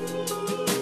Música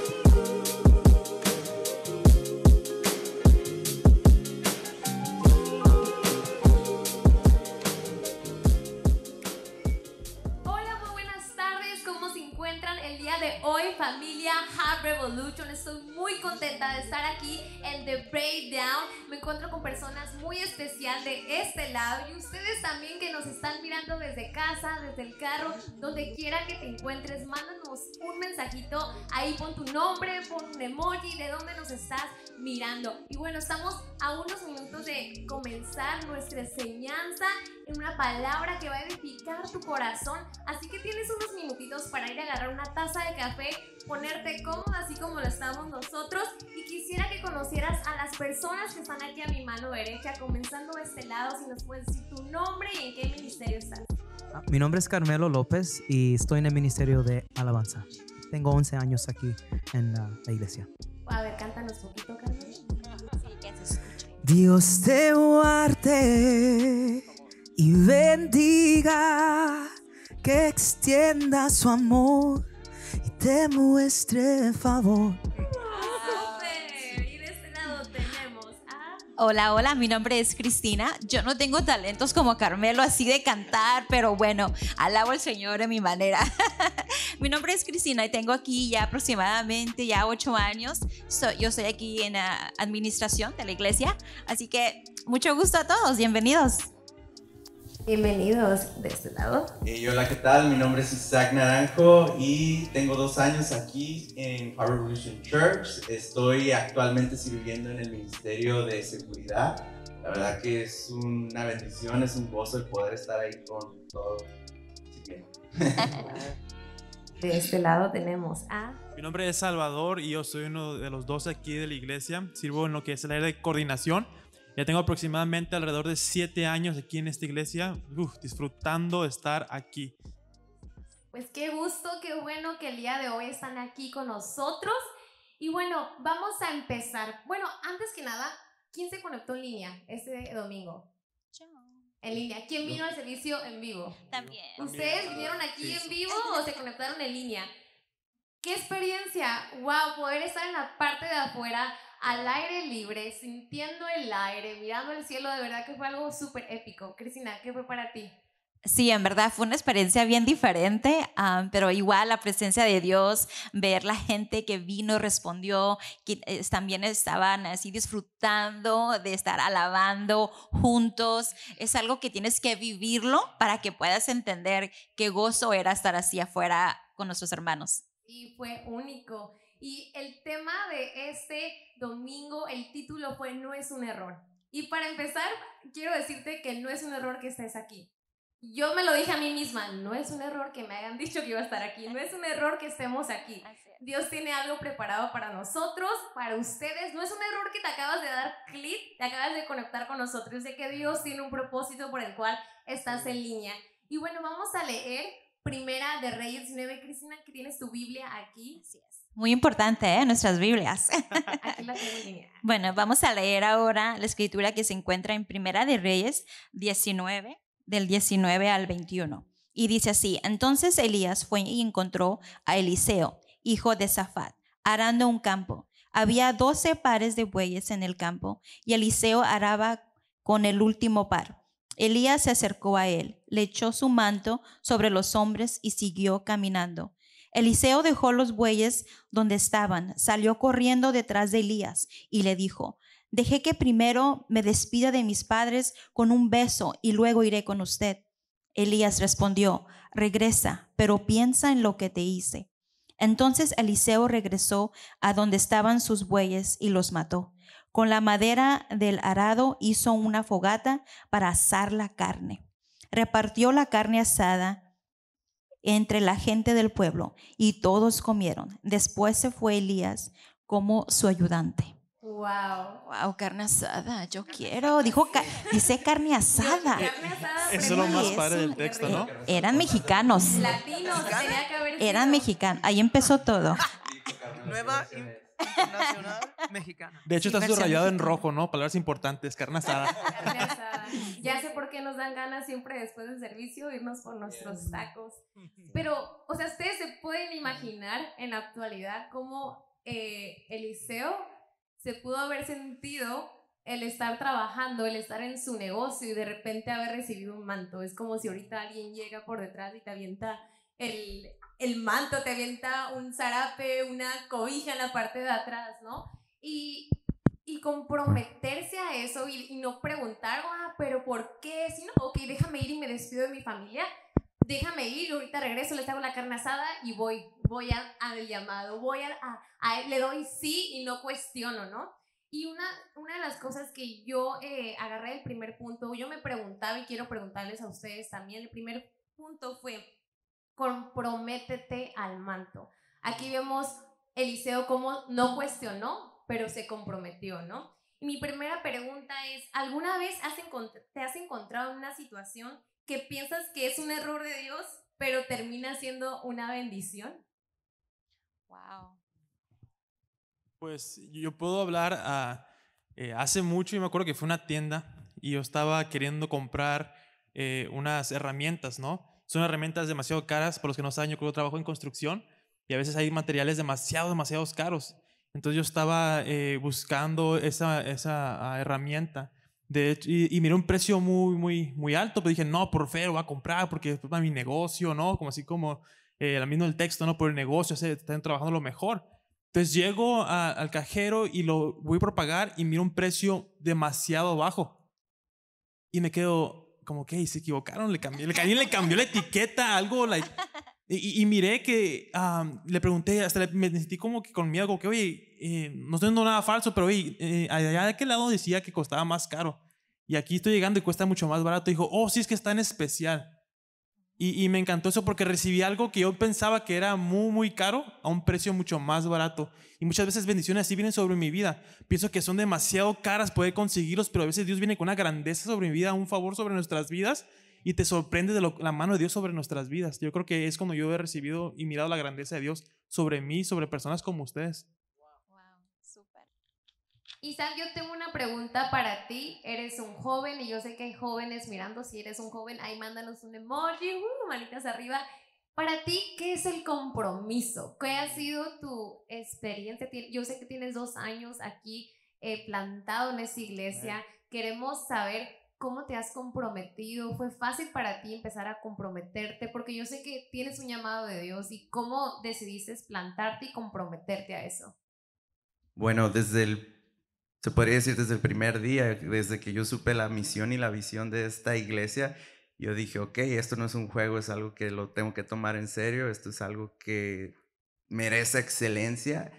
de estar aquí en The Breakdown. Me encuentro con personas muy especial de este lado y ustedes también que nos están mirando desde casa, desde el carro, donde quiera que te encuentres, mándanos un mensajito. Ahí con tu nombre, con un emoji de dónde nos estás mirando. Y bueno, estamos a unos minutos de comenzar nuestra enseñanza en una palabra que va a edificar tu corazón. Así que tienes unos minutitos para ir a agarrar una taza de café, ponerte cómodo así como lo estamos nosotros. Y quisiera que conocieras a las personas que están aquí a mi mano derecha, comenzando de este lado, si nos puedes decir tu nombre y en qué ministerio estás. Ah, mi nombre es Carmelo López y estoy en el Ministerio de Alabanza. Tengo 11 años aquí en la iglesia. A ver, cántanos un poquito, Carmelo. Sí, Dios te guarde y bendiga, que extienda su amor y te muestre favor. Este hola, hola, mi nombre es Cristina. Yo no tengo talentos como Carmelo así de cantar, pero bueno, alabo al Señor en mi manera. Mi nombre es Cristina y tengo aquí ya aproximadamente ya ocho años. yo soy aquí en la administración de la iglesia, así que mucho gusto a todos, bienvenidos. Bienvenidos de este lado. Eh, hola, ¿qué tal? Mi nombre es Isaac Naranjo y tengo dos años aquí en Power Revolution Church. Estoy actualmente sirviendo en el Ministerio de Seguridad. La verdad que es una bendición, es un gozo el poder estar ahí con todos. de este lado tenemos a... Mi nombre es Salvador y yo soy uno de los dos aquí de la iglesia. Sirvo en lo que es el área de coordinación. Ya tengo aproximadamente alrededor de siete años aquí en esta iglesia, disfrutando disfrutando estar aquí. Pues qué gusto, qué bueno que el día de hoy están aquí con nosotros. Y bueno, vamos a empezar. Bueno, antes que nada, ¿quién se conectó en línea este domingo? Chao en línea. ¿Quién vino al servicio en vivo? También. ¿Ustedes vinieron aquí en vivo o se conectaron en línea? ¡Qué experiencia! ¡Wow! Poder estar en la parte de afuera, al aire libre, sintiendo el aire, mirando el cielo, de verdad que fue algo súper épico. Cristina, ¿qué fue para ti? Sí, en verdad fue una experiencia bien diferente, ah, pero igual la presencia de Dios, ver la gente que vino, respondió, que eh, también estaban así disfrutando de estar alabando juntos, es algo que tienes que vivirlo para que puedas entender qué gozo era estar así afuera con nuestros hermanos. Y fue único. Y el tema de este domingo, el título fue No es un error. Y para empezar, quiero decirte que no es un error que estés aquí yo me lo dije a mí misma, no es un error que me hayan dicho que iba a estar aquí, no es un error que estemos aquí. Dios tiene algo preparado para nosotros, para ustedes. No es un error que te acabas de dar clic, te acabas de conectar con nosotros. De que Dios tiene un propósito por el cual estás en línea. Y bueno, vamos a leer Primera de Reyes 9. Cristina, que tienes tu Biblia aquí. Así es. Muy importante, ¿eh? Nuestras Biblias. Aquí las Bueno, vamos a leer ahora la escritura que se encuentra en Primera de Reyes 19 del 19 al 21. Y dice así, entonces Elías fue y encontró a Eliseo, hijo de Safat, arando un campo. Había doce pares de bueyes en el campo y Eliseo araba con el último par. Elías se acercó a él, le echó su manto sobre los hombres y siguió caminando. Eliseo dejó los bueyes donde estaban, salió corriendo detrás de Elías y le dijo, Dejé que primero me despida de mis padres con un beso y luego iré con usted. Elías respondió, regresa, pero piensa en lo que te hice. Entonces Eliseo regresó a donde estaban sus bueyes y los mató. Con la madera del arado hizo una fogata para asar la carne. Repartió la carne asada entre la gente del pueblo y todos comieron. Después se fue Elías como su ayudante. Wow. Wow, carne asada. Yo quiero. Dijo, dice carne asada. Carne asada eso es lo más padre del texto, ¿no? Eran mexicanos. Latinos, tenía que Eran mexicanos. Ahí empezó todo. Nueva internacional mexicana. De hecho, está subrayado en rojo, ¿no? Palabras importantes, carne asada. Ya sé por qué nos dan ganas siempre después del servicio irnos por nuestros tacos. Pero, o sea, ustedes se pueden imaginar en la actualidad cómo eh, Eliseo se pudo haber sentido el estar trabajando, el estar en su negocio y de repente haber recibido un manto. Es como si ahorita alguien llega por detrás y te avienta el, manto, te avienta un zarape, una cobija en la parte de atrás, ¿no? Y, y comprometerse a eso y, no preguntar, ah, pero ¿por qué? sino ok, déjame ir y me despido de mi familia déjame ir, ahorita regreso, les hago la carne asada y voy, voy al llamado, voy a, le doy sí y no cuestiono, ¿no? Y una, una de las cosas que yo eh, agarré el primer punto, yo me preguntaba y quiero preguntarles a ustedes también, el primer punto fue, comprométete al manto. Aquí vemos Eliseo como no cuestionó, pero se comprometió, ¿no? mi primera pregunta es, ¿alguna vez has te has encontrado en una situación que piensas que es un error de Dios, pero termina siendo una bendición? Wow. Pues yo puedo hablar a, ah, eh, hace mucho, y me acuerdo que fue una tienda y yo estaba queriendo comprar eh, unas herramientas, ¿no? Son herramientas demasiado caras, por los que no saben, yo creo que trabajo en construcción y a veces hay materiales demasiado, demasiado caros. Entonces yo estaba eh, buscando esa, esa ah, herramienta y, y, miré un precio muy, muy, muy alto, pero dije, no, por fe lo voy a comprar porque es para mi negocio, ¿no? Como así como eh, misma el texto, ¿no? Por el negocio, se están trabajando lo mejor. Entonces llego al cajero y lo voy a propagar y miro un precio demasiado bajo. Y me quedo como que se equivocaron, le cambió, le cambió, le cambió la etiqueta, algo, like, Y, miré que le pregunté, hasta me sentí como que conmigo, que, oye, eh, no estoy dando nada falso, pero oye, eh, allá de aquel lado decía que costaba más caro. Y aquí estoy llegando y cuesta mucho más barato. dijo, oh, sí, es que está en especial. Y, y, me encantó eso porque recibí algo que yo pensaba que era muy, muy caro a un precio mucho más barato. Y muchas veces bendiciones así vienen sobre mi vida. Pienso que son demasiado caras poder conseguirlos, pero a veces Dios viene con una grandeza sobre mi vida, un favor sobre nuestras vidas y te sorprende de la mano de Dios sobre nuestras vidas. Yo creo que es cuando yo he recibido y mirado la grandeza de Dios sobre mí, sobre personas como ustedes. Wow, súper. Isaac, yo tengo una pregunta para ti. Eres un joven y yo sé que hay jóvenes mirando. Si eres un joven, ahí mándanos un emoji, uh, manitas arriba. Para ti, ¿qué es el compromiso? ¿Qué ha sido tu experiencia? Yo sé que tienes dos años aquí eh, plantado en esta iglesia. Queremos saber ¿Cómo te has comprometido? ¿Fue fácil para ti empezar a comprometerte? Porque yo sé que tienes un llamado de Dios y cómo decidiste plantarte y comprometerte a eso. Bueno, desde el, se podría decir desde el primer día, desde que yo supe la misión y la visión de esta iglesia, yo dije, ok, esto no es un juego, es algo que lo tengo que tomar en serio, esto es algo que merece excelencia,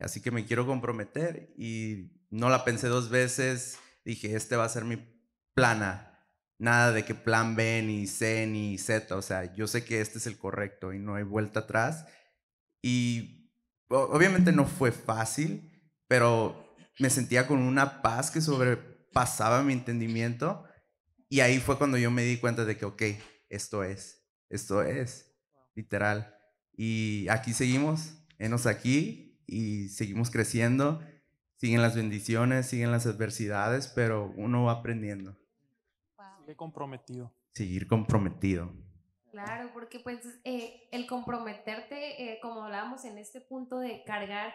así que me quiero comprometer y no la pensé dos veces, dije, este va a ser mi plana. Nada de que plan B, ni C, ni Z. O sea, yo sé que este es el correcto y no hay vuelta atrás. Y obviamente no fue fácil, pero me sentía con una paz que sobrepasaba mi entendimiento. Y ahí fue cuando yo me di cuenta de que, ok, esto es, esto es, literal. Y aquí seguimos, enos aquí y seguimos creciendo. Siguen las bendiciones, siguen las adversidades, pero uno va aprendiendo comprometido. Seguir comprometido. Claro, porque pues eh, el comprometerte, eh, como hablábamos en este punto de cargar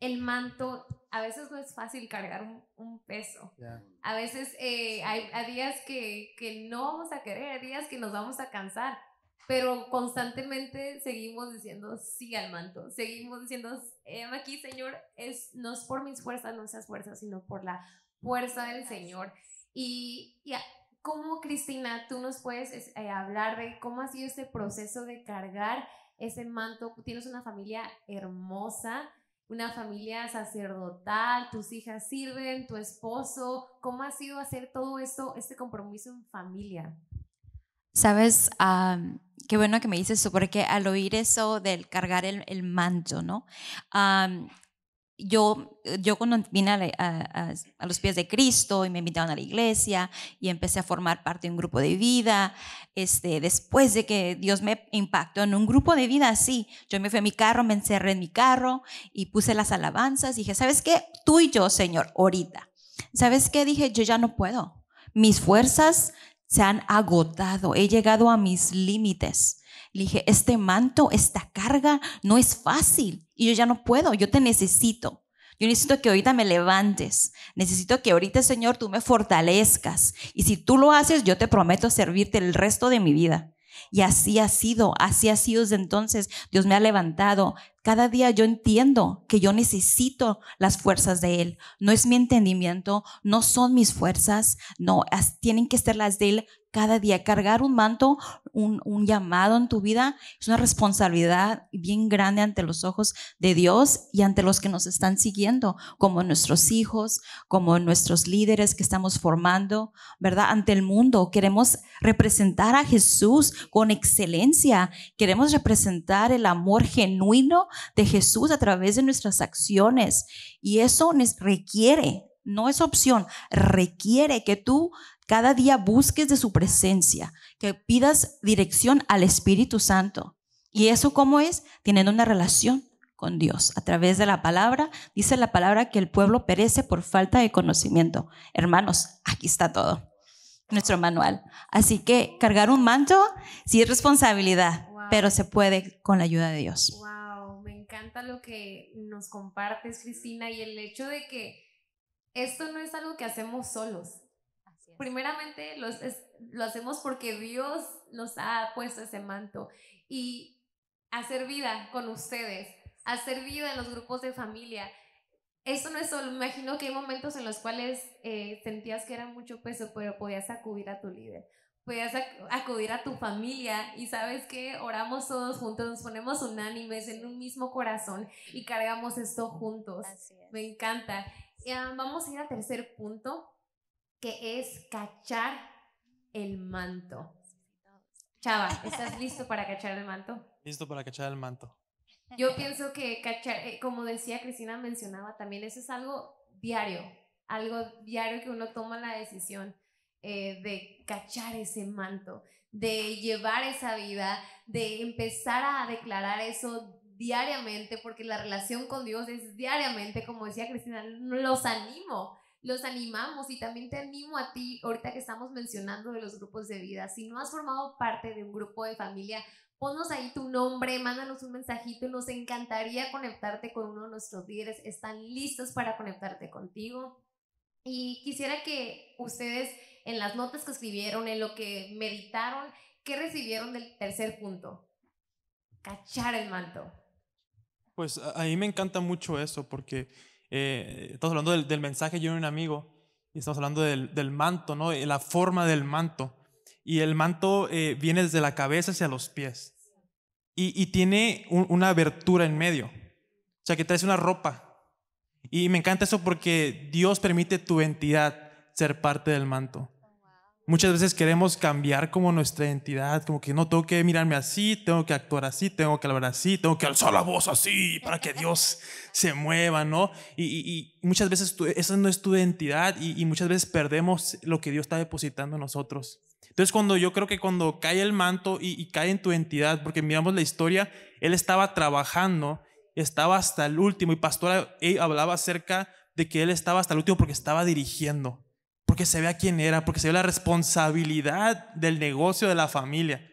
el manto, a veces no es fácil cargar un, peso. A veces eh, hay, días que, que, no vamos a querer, días que nos vamos a cansar, pero constantemente seguimos diciendo sí al manto, seguimos diciendo, em, aquí Señor, es, no es por mis fuerzas, no esas fuerzas, sino por la fuerza del Señor. Y, y ¿Cómo, Cristina, tú nos puedes eh, hablar de cómo ha sido este proceso de cargar ese manto? Tienes una familia hermosa, una familia sacerdotal, tus hijas sirven, tu esposo. ¿Cómo ha sido hacer todo esto, este compromiso en familia? Sabes, ah, qué bueno que me dices eso, porque al oír eso del cargar el, manto, ¿no? Ah, yo, eh, yo cuando vine a, los pies de Cristo y me invitaron a la iglesia y empecé a formar parte de un grupo de vida, este, después de que Dios me impactó en un grupo de vida así, yo me fui a mi carro, me encerré en mi carro y puse las alabanzas, y dije, ¿sabes qué? Tú y yo, Señor, ahorita. ¿Sabes qué? Dije, yo ya no puedo. Mis fuerzas se han agotado, he llegado a mis límites le dije, este manto, esta carga no es fácil y yo ya no puedo, yo te necesito. Yo necesito que ahorita me levantes. Necesito que ahorita, Señor, tú me fortalezcas. Y si tú lo haces, yo te prometo servirte el resto de mi vida. Y así ha sido, así ha sido desde entonces. Dios me ha levantado cada día yo entiendo que yo necesito las fuerzas de Él. No es mi entendimiento, no son mis fuerzas, no, tienen que ser las de Él cada día. Cargar un manto, un, llamado en tu vida, es una responsabilidad bien grande ante los ojos de Dios y ante los que nos están siguiendo, como nuestros hijos, como nuestros líderes que estamos formando, ¿verdad? Ante el mundo. Queremos representar a Jesús con excelencia. Queremos representar el amor genuino de Jesús a través de nuestras acciones. Y eso requiere, no es opción, requiere que tú cada día busques de su presencia, que pidas dirección al Espíritu Santo. ¿Y eso cómo es? Teniendo una relación con Dios a través de la palabra. Dice la palabra que el pueblo perece por falta de conocimiento. Hermanos, aquí está todo, nuestro manual. Así que cargar un manto sí es responsabilidad, pero se puede con la ayuda de Dios encanta lo que nos compartes, Cristina, y el hecho de que esto no es algo que hacemos solos. Primeramente, lo hacemos porque Dios nos ha puesto ese manto y hacer vida con ustedes, hacer vida en los grupos de familia. Esto no es solo, imagino que hay momentos en los cuales eh, sentías que era mucho peso, pero podías acudir a tu líder. Puedes acudir a tu familia y sabes que oramos todos juntos, nos ponemos unánimes en un mismo corazón y cargamos esto juntos. Me encanta. Eh, vamos a ir al tercer punto, que es cachar el manto. Chava, ¿estás listo para cachar el manto? Listo para cachar el manto. Yo pienso que cachar, eh, como decía Cristina mencionaba también, eso es algo diario, algo diario que uno toma la decisión eh, de cachar ese manto, de llevar esa vida, de empezar a declarar eso diariamente, porque la relación con Dios es diariamente, como decía Cristina, los animo, los animamos y también te animo a ti, ahorita que estamos mencionando de los grupos de vida, si no has formado parte de un grupo de familia, ponnos ahí tu nombre, mándanos un mensajito, nos encantaría conectarte con uno de nuestros líderes, están listos para conectarte contigo. Y quisiera que ustedes en las notas que escribieron, en lo que meditaron, ¿qué recibieron del tercer punto? Cachar el manto. Pues a, mí me encanta mucho eso porque eh, estamos hablando del, mensaje yo y un amigo y estamos hablando del, manto, ¿no? Eh, la forma del manto. Y el manto eh, viene desde la cabeza hacia los pies y, tiene una abertura en medio. O sea, que traes una ropa y me encanta eso porque Dios permite tu entidad ser parte del manto. Muchas veces queremos cambiar como nuestra entidad, como que no tengo que mirarme así, tengo que actuar así, tengo que hablar así, tengo que alzar la voz así para que Dios se mueva, ¿no? Y, muchas veces eso esa no es tu identidad y, muchas veces perdemos lo que Dios está depositando en nosotros. Entonces cuando yo creo que cuando cae el manto y, cae en tu entidad, porque miramos la historia, Él estaba trabajando estaba hasta el último y Pastora hablaba acerca de que él estaba hasta el último porque estaba dirigiendo, porque se vea quién era, porque se ve la responsabilidad del negocio de la familia.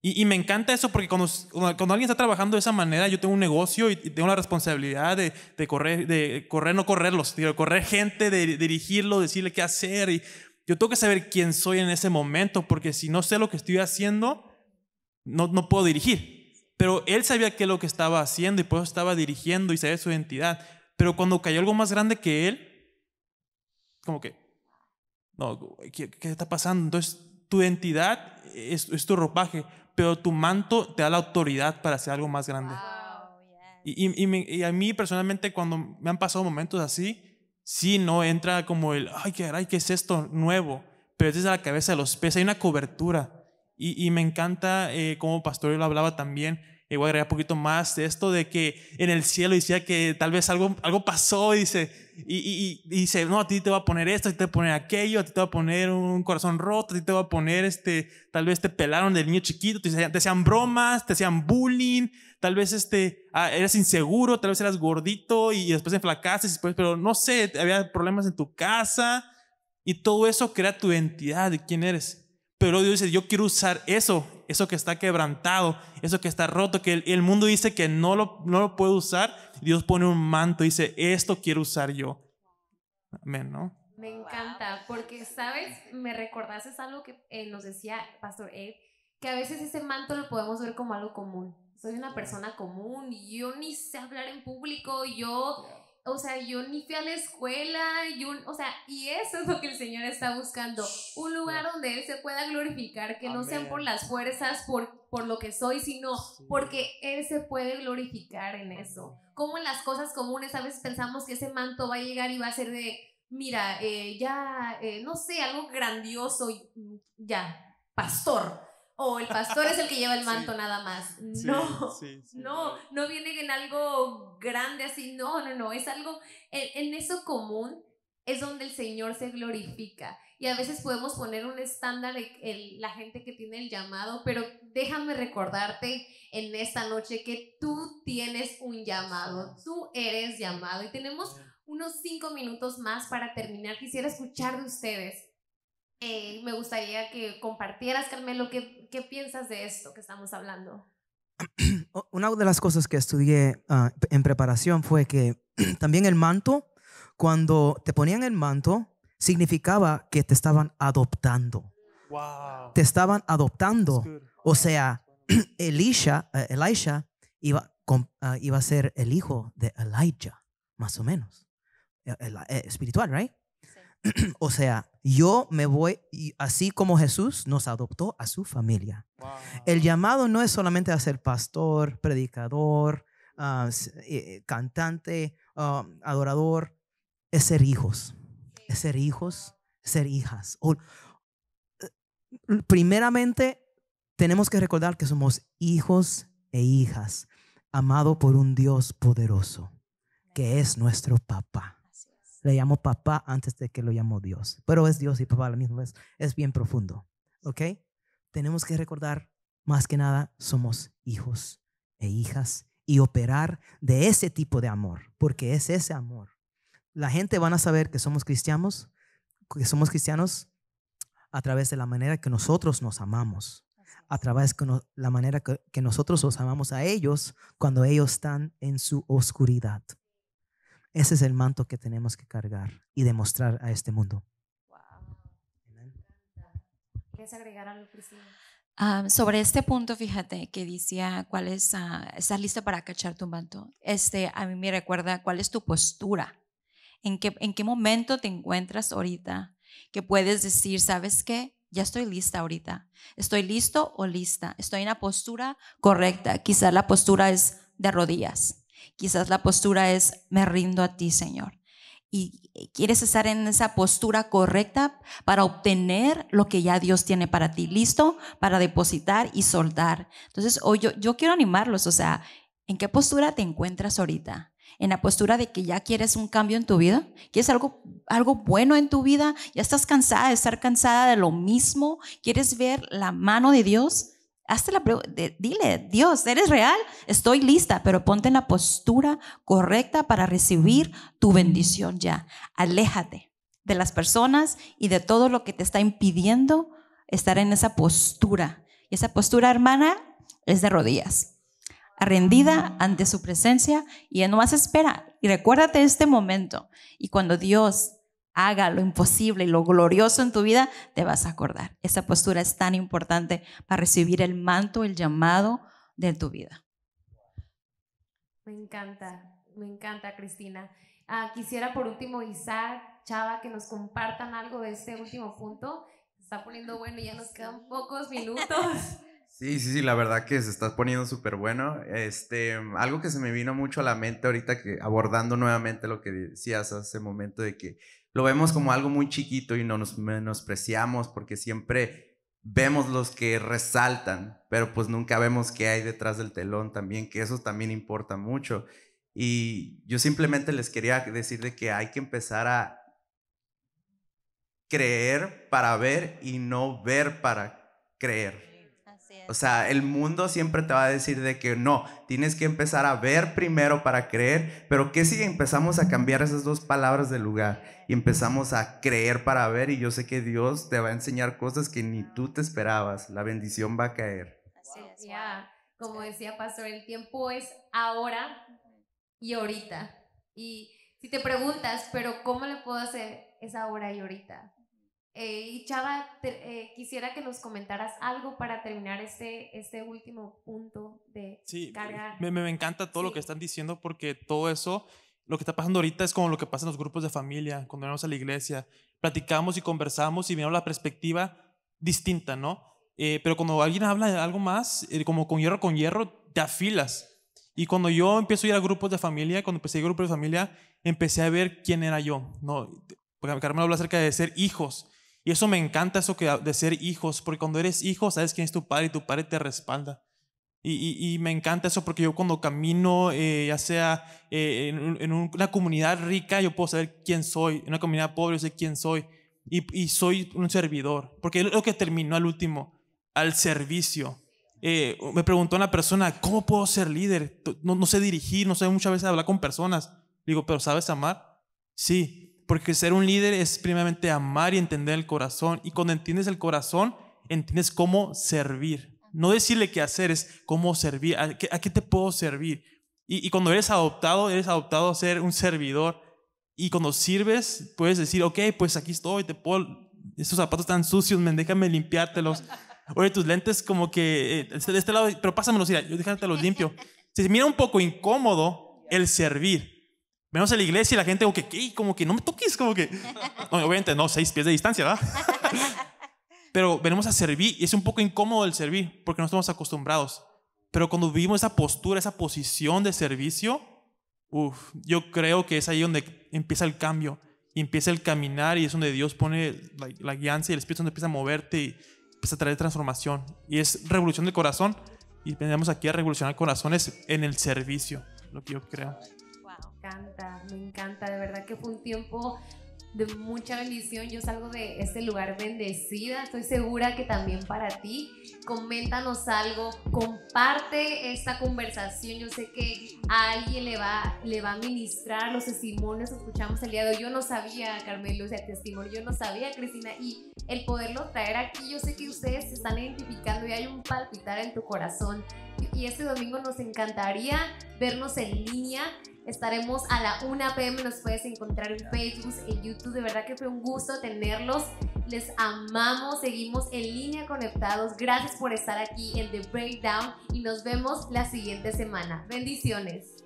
Y, me encanta eso porque cuando, alguien está trabajando de esa manera, yo tengo un negocio y, tengo la responsabilidad de, correr, de correr, no correrlos, de correr gente, de, dirigirlo, decirle qué hacer. Y yo tengo que saber quién soy en ese momento porque si no sé lo que estoy haciendo, no, no puedo dirigir. Pero él sabía qué es lo que estaba haciendo y por eso estaba dirigiendo y sabía su identidad. Pero cuando cayó algo más grande que él, como que, no, ¿qué, está pasando? Entonces, tu identidad es, tu ropaje, pero tu manto te da la autoridad para hacer algo más grande. y, a mí personalmente, cuando me han pasado momentos así, sí, no entra como el, ay, qué, ¿qué es esto nuevo? Pero es desde la cabeza de los pies, hay una cobertura y, me encanta eh, como Pastor lo hablaba también. igual voy a agregar un poquito más de esto de que en el cielo decía que tal vez algo, algo pasó y dice, y, dice, no, a ti te va a poner esto, a ti te va a poner aquello, a ti te va a poner un corazón roto, a ti te va a poner este, tal vez te pelaron del niño chiquito, te hacían, bromas, te hacían bullying, tal vez este, ah, eras inseguro, tal vez eras gordito y, después después enflacaste, después, pero no sé, había problemas en tu casa y todo eso crea tu identidad de quién eres. Pero Dios dice, yo quiero usar eso, eso que está quebrantado, eso que está roto, que el, mundo dice que no lo, no lo puedo usar. Dios pone un manto y dice, esto quiero usar yo. Amén, ¿no? Me encanta, porque, ¿sabes? Me recordaste algo que eh, nos decía Pastor Ed, que a veces ese manto lo podemos ver como algo común. Soy una persona común, yo ni sé hablar en público, yo o sea, yo ni fui a la escuela, o sea, y eso es lo que el Señor está buscando, un lugar donde Él se pueda glorificar, que no sean por las fuerzas, por, por lo que soy, sino porque Él se puede glorificar en eso. Como en las cosas comunes, a veces pensamos que ese manto va a llegar y va a ser de, mira, eh, ya, eh, no sé, algo grandioso, mm, ya, pastor, o el pastor es el que lleva el manto nada más. No, no, no viene en algo grande así, no, no, no, es algo, en, eso común es donde el Señor se glorifica. Y a veces podemos poner un estándar en, la gente que tiene el llamado, pero déjame recordarte en esta noche que tú tienes un llamado, tú eres llamado y tenemos unos cinco minutos más para terminar. Quisiera escuchar de ustedes eh, me gustaría que compartieras, Carmelo, ¿qué, ¿qué, piensas de esto que estamos hablando? Una de las cosas que estudié ah, en preparación fue que también el manto, cuando te ponían el manto, significaba que te estaban adoptando. Te estaban adoptando. O sea, eh, Elisha, iba, ah, iba a ser el hijo de Elijah, más o menos. E, eh, espiritual, ¿right? o sea, yo me voy, así como Jesús nos adoptó a su familia. El llamado no es solamente a ser pastor, predicador, ah, eh, cantante, ah, adorador, es ser hijos, es ser hijos, ser hijas. Eh, primeramente, tenemos que recordar que somos hijos e hijas, amado por un Dios poderoso, que es nuestro papá le llamó papá antes de que lo llamó Dios. Pero es Dios y papá lo mismo vez. Es bien profundo. ¿Ok? Tenemos que recordar, más que nada, somos hijos e hijas y operar de ese tipo de amor, porque es ese amor. La gente van a saber que somos cristianos, que somos cristianos a través de la manera que nosotros nos amamos, a través de la manera que nosotros los amamos a ellos cuando ellos están en su oscuridad. Ese es el manto que tenemos que cargar y demostrar a este mundo. Ah, sobre este punto, fíjate que decía, ¿cuál es, ah, ¿estás lista para cachar tu manto? Este, a mí me recuerda cuál es tu postura, en qué, en qué momento te encuentras ahorita, que puedes decir, ¿sabes qué? Ya estoy lista ahorita, estoy listo o lista, estoy en la postura correcta. Quizás la postura es de rodillas, Quizás la postura es, me rindo a ti, Señor. Y quieres estar en esa postura correcta para obtener lo que ya Dios tiene para ti, listo para depositar y soltar. Entonces, hoy yo, quiero animarlos, o sea, ¿en qué postura te encuentras ahorita? en la postura de que ya quieres un cambio en tu vida, quieres algo, algo bueno en tu vida, ya estás cansada de estar cansada de lo mismo, quieres ver la mano de Dios, Hazte la pregunta, dile, Dios, ¿eres real? Estoy lista, pero ponte en la postura correcta para recibir tu bendición ya. Aléjate de las personas y de todo lo que te está impidiendo estar en esa postura. Y esa postura, hermana, es de rodillas, rendida ante su presencia y no más espera. Y recuérdate este momento. Y cuando Dios haga lo imposible y lo glorioso en tu vida, te vas a acordar. Esa postura es tan importante para recibir el manto, el llamado de tu vida. Me encanta, me encanta, Cristina. Ah, quisiera por último, Isaac, Chava, que nos compartan algo de este último punto. Se está poniendo bueno, ya nos quedan pocos minutos. Sí, sí, sí, la verdad que se está poniendo súper bueno. Este, algo que se me vino mucho a la mente ahorita que abordando nuevamente lo que decías hace un momento de que lo vemos como algo muy chiquito y no nos menospreciamos porque siempre vemos los que resaltan, pero pues nunca vemos qué hay detrás del telón también, que eso también importa mucho. Y yo simplemente les quería decir que hay que empezar a creer para ver y no ver para creer. O sea, el mundo siempre te va a decir de que no, tienes que empezar a ver primero para creer, pero ¿qué si empezamos a cambiar esas dos palabras de lugar y empezamos a creer para ver? Y yo sé que Dios te va a enseñar cosas que ni tú te esperabas, la bendición va a caer. Así es, ya, como decía Pastor, el tiempo es ahora y ahorita. Y si te preguntas, pero ¿cómo le puedo hacer? Es ahora y ahorita. Eh, y Chava, eh, quisiera que nos comentaras algo para terminar este, este último punto de carga. Me, me encanta todo lo que están diciendo porque todo eso, lo que está pasando ahorita es como lo que pasa en los grupos de familia, cuando vamos a la iglesia, platicamos y conversamos y vemos la perspectiva distinta, ¿no? Eh, pero cuando alguien habla de algo más, como con hierro con hierro, te afilas. Y cuando yo empiezo a ir a grupos de familia, cuando empecé a ir a grupos de familia, empecé a ver quién era yo, ¿no? Porque Carmen habla acerca de ser hijos y eso me encanta, eso que, de ser hijos, porque cuando eres hijo sabes quién es tu padre y tu padre te respalda. Y, y, me encanta eso porque yo cuando camino, eh, ya sea eh, en, una comunidad rica, yo puedo saber quién soy. En una comunidad pobre, yo sé quién soy. Y, soy un servidor. Porque es lo que terminó al último, al servicio. Eh, me preguntó una persona, ¿cómo puedo ser líder? No, no sé dirigir, no sé muchas veces hablar con personas. Digo, ¿pero sabes amar? Sí, porque ser un líder es primeramente amar y entender el corazón. Y cuando entiendes el corazón, entiendes cómo servir. No decirle qué hacer, es cómo servir. ¿A qué, te puedo servir? Y, cuando eres adoptado, eres adoptado a ser un servidor. Y cuando sirves, puedes decir, ok, pues aquí estoy, te Estos zapatos están sucios, men, déjame limpiártelos. Oye, tus lentes como que... Eh, este, de este lado, pero pásamelos, mira, yo déjate los limpio. Se mira un poco incómodo el servir venimos en la iglesia y la gente como que, Como que no me toques, como que... No, obviamente no, seis pies de distancia, ¿verdad? Pero venimos a servir y es un poco incómodo el servir porque no estamos acostumbrados. Pero cuando vivimos esa postura, esa posición de servicio, uff yo creo que es ahí donde empieza el cambio y empieza el caminar y es donde Dios pone la, guía guianza y el Espíritu donde empieza a moverte y empieza a traer transformación. Y es revolución del corazón y venimos aquí a revolucionar corazones en el servicio, lo que yo creo. Me encanta, me encanta, de verdad que fue un tiempo de mucha bendición. Yo salgo de este lugar bendecida. Estoy segura que también para ti. Coméntanos algo, comparte esta conversación. Yo sé que a alguien le va, le va a ministrar los testimonios escuchamos el día de hoy. Yo no sabía, Carmelo, o sea, testimonio, yo no sabía, Cristina, y el poderlo traer aquí, yo sé que ustedes se están identificando y hay un palpitar en tu corazón y este domingo nos encantaría vernos en línea. Estaremos a la 1 pm, nos puedes encontrar en Facebook, en YouTube. De verdad que fue un gusto tenerlos. Les amamos, seguimos en línea conectados. Gracias por estar aquí en The Breakdown y nos vemos la siguiente semana. Bendiciones.